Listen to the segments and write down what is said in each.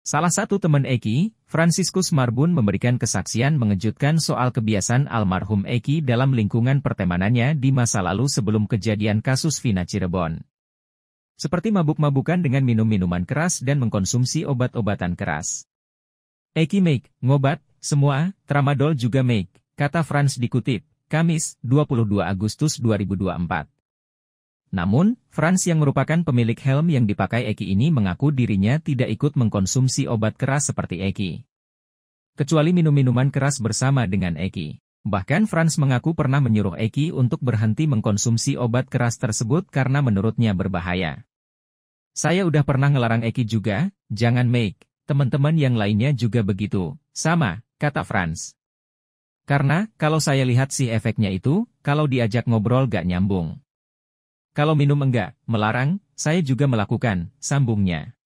Salah satu teman Eki, Franciscus Marbun memberikan kesaksian mengejutkan soal kebiasaan almarhum Eki dalam lingkungan pertemanannya di masa lalu sebelum kejadian kasus Vina Cirebon. Seperti mabuk-mabukan dengan minum minuman keras dan mengkonsumsi obat-obatan keras. Eki make, ngobat, semua, tramadol juga make, kata Franz dikutip, Kamis, 22 Agustus 2024. Namun, Franz yang merupakan pemilik helm yang dipakai Eki ini mengaku dirinya tidak ikut mengkonsumsi obat keras seperti Eki. Kecuali minum-minuman keras bersama dengan Eki. Bahkan Franz mengaku pernah menyuruh Eki untuk berhenti mengkonsumsi obat keras tersebut karena menurutnya berbahaya. Saya udah pernah ngelarang Eki juga, jangan make. Teman-teman yang lainnya juga begitu. Sama, kata Franz. Karena, kalau saya lihat sih efeknya itu, kalau diajak ngobrol gak nyambung. Kalau minum enggak, melarang, saya juga melakukan, sambungnya.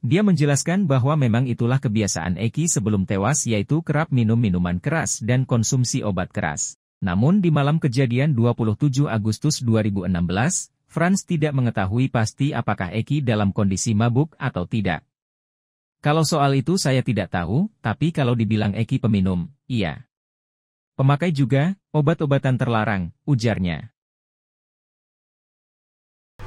Dia menjelaskan bahwa memang itulah kebiasaan Eki sebelum tewas yaitu kerap minum minuman keras dan konsumsi obat keras. Namun di malam kejadian 27 Agustus 2016, Franz tidak mengetahui pasti apakah Eki dalam kondisi mabuk atau tidak. Kalau soal itu saya tidak tahu, tapi kalau dibilang Eki peminum, iya. Pemakai juga, obat-obatan terlarang, ujarnya.